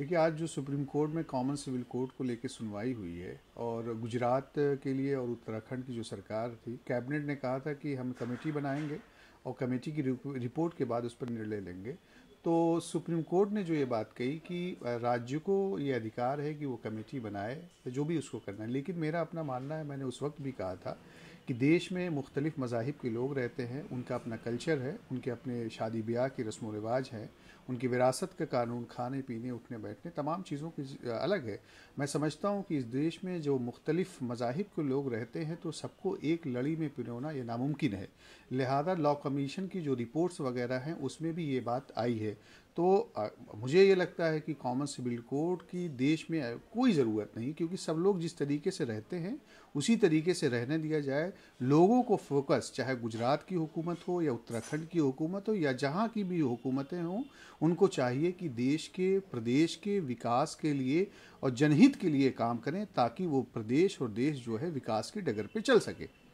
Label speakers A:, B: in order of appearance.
A: देखिए आज जो सुप्रीम कोर्ट में कॉमन सिविल कोर्ट को लेकर सुनवाई हुई है और गुजरात के लिए और उत्तराखंड की जो सरकार थी कैबिनेट ने कहा था कि हम कमेटी बनाएंगे और कमेटी की रिपोर्ट के बाद उस पर निर्णय लेंगे तो सुप्रीम कोर्ट ने जो ये बात कही कि राज्य को ये अधिकार है कि वो कमेटी बनाए जो भी उसको करना है लेकिन मेरा अपना मानना है मैंने उस वक्त भी कहा था कि देश में मुख्तलिफ मजाहब के लोग रहते हैं उनका अपना कल्चर है उनके अपने शादी ब्याह के रस्म रिवाज हैं उनकी विरासत का कानून खाने पीने उठने बैठने तमाम चीज़ों की अलग है मैं समझता हूँ कि इस देश में जो मुख्तलिफ मजाहब के लोग रहते हैं तो सबको एक लड़ी में पिरोना यह नामुमकिन है लिहाजा लॉ कमीशन की जो रिपोर्ट्स वगैरह हैं उसमें भी ये बात आई है है तो आ, मुझे ये लगता है कि कॉमन सिविल कोड की देश में कोई ज़रूरत नहीं क्योंकि सब लोग जिस तरीके से रहते हैं उसी तरीके से रहने दिया जाए लोगों को फोकस चाहे गुजरात की हुकूमत हो या उत्तराखंड की हुकूमत हो या जहाँ की भी हुकूमतें हों उनको चाहिए कि देश के प्रदेश के विकास के लिए और जनहित के लिए काम करें ताकि वो प्रदेश और देश जो है विकास की डगर पर चल सके